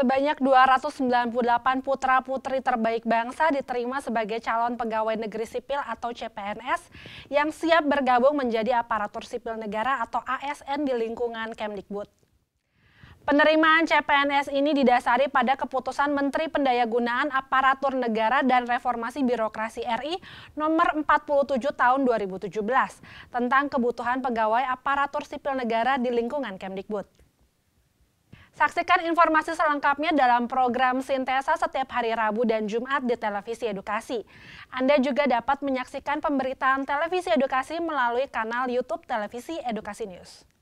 Sebanyak 298 putra-putri terbaik bangsa diterima sebagai calon pegawai negeri sipil atau CPNS yang siap bergabung menjadi aparatur sipil negara atau ASN di lingkungan Kemdikbud. Penerimaan CPNS ini didasari pada keputusan Menteri Pendayagunaan Aparatur Negara dan Reformasi Birokrasi RI nomor 47 tahun 2017 tentang kebutuhan pegawai aparatur sipil negara di lingkungan Kemdikbud. Saksikan informasi selengkapnya dalam program Sintesa setiap hari Rabu dan Jumat di Televisi Edukasi. Anda juga dapat menyaksikan pemberitaan Televisi Edukasi melalui kanal YouTube Televisi Edukasi News.